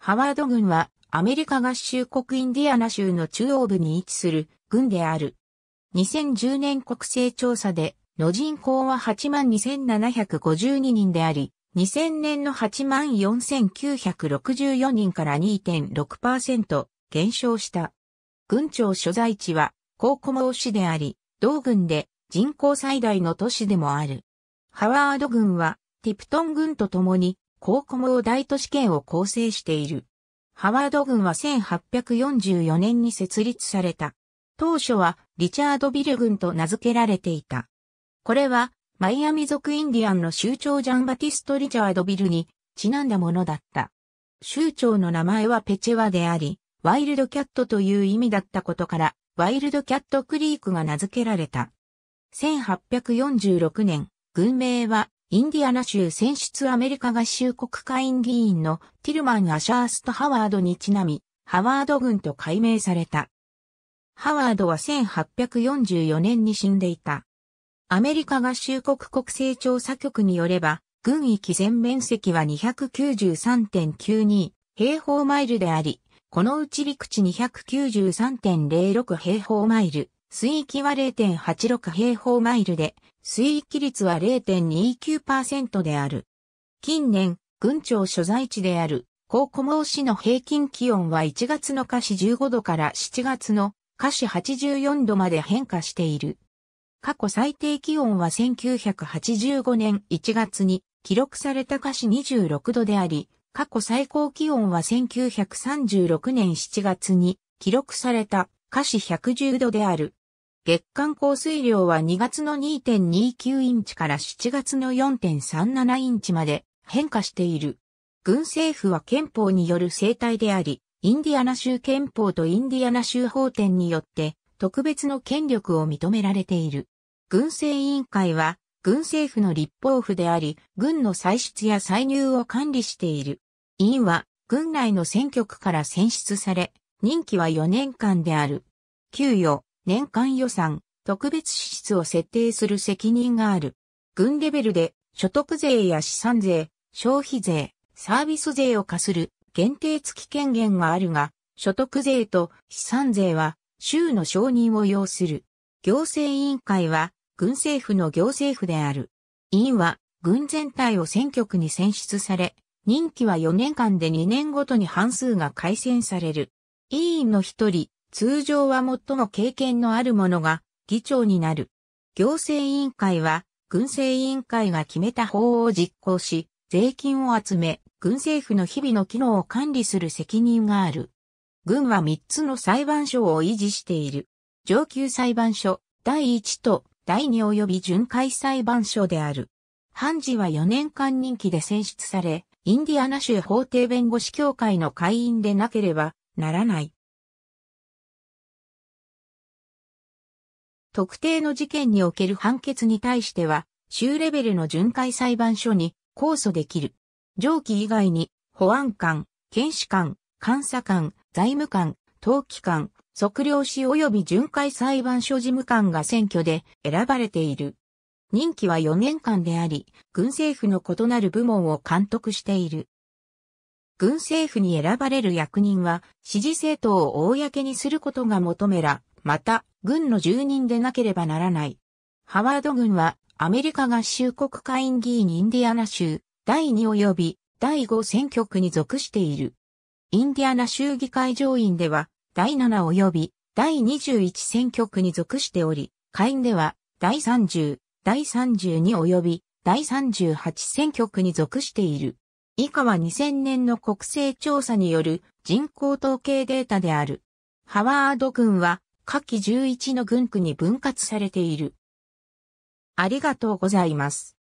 ハワード郡はアメリカ合衆国インディアナ州の中央部に位置する郡である。2010年国勢調査での人口は82,752人であり、2000年の84,964人から2.6%減少した。郡庁所在地はココモー市であり、同郡で人口最大の都市でもある。ハワード郡はティプトン郡と共に高ー大都市圏を構成している。ハワード郡は1844年に設立された。当初はリチャードビル郡と名付けられていた。これはマイアミ族インディアンの州長ジャンバティスト・リチャードビルにちなんだものだった。州長の名前はペチェワであり、ワイルドキャットという意味だったことから、ワイルドキャットクリークが名付けられた。1846年、軍名はインディアナ州選出アメリカ合衆国会員議員のティルマン・アシャースト・ハワードにちなみ、ハワード軍と改名された。ハワードは1844年に死んでいた。アメリカ合衆国国勢調査局によれば、軍域全面積は293.92平方マイルであり、このうち陸地293.06平方マイル、水域は0.86平方マイルで、水域率は0.29%である。近年、群長所在地である、高古毛市の平均気温は1月の下市15度から7月の下市84度まで変化している。過去最低気温は1985年1月に記録された下市26度であり、過去最高気温は1936年7月に記録された下市110度である。月間降水量は2月の2.29インチから7月の4.37インチまで変化している。軍政府は憲法による生体であり、インディアナ州憲法とインディアナ州法典によって特別の権力を認められている。軍政委員会は軍政府の立法府であり、軍の歳出や歳入を管理している。委員は軍内の選挙区から選出され、任期は4年間である。給与、年間予算、特別支出を設定する責任がある。軍レベルで所得税や資産税、消費税、サービス税を課する限定付き権限があるが、所得税と資産税は州の承認を要する。行政委員会は軍政府の行政府である。委員は軍全体を選挙区に選出され、任期は4年間で2年ごとに半数が改選される。委員の一人、通常は最も経験のある者が議長になる。行政委員会は、軍政委員会が決めた法を実行し、税金を集め、軍政府の日々の機能を管理する責任がある。軍は3つの裁判所を維持している。上級裁判所、第1と第2及び巡回裁判所である。判事は4年間任期で選出され、インディアナ州法廷弁護士協会の会員でなければならない。特定の事件における判決に対しては、州レベルの巡回裁判所に控訴できる。上記以外に、保安官、検視官、監査官、財務官、登記官、測量士及び巡回裁判所事務官が選挙で選ばれている。任期は4年間であり、軍政府の異なる部門を監督している。軍政府に選ばれる役人は、支持政党を公にすることが求めらまた、軍の住人でなければならない。ハワード軍は、アメリカ合衆国会員議員インディアナ州、第2及び第5選挙区に属している。インディアナ州議会上院では、第7及び第21選挙区に属しており、下院では、第30、第32及び第38選挙区に属している。以下は2000年の国勢調査による人口統計データである。ハワード軍は下記11の軍区に分割されている。ありがとうございます。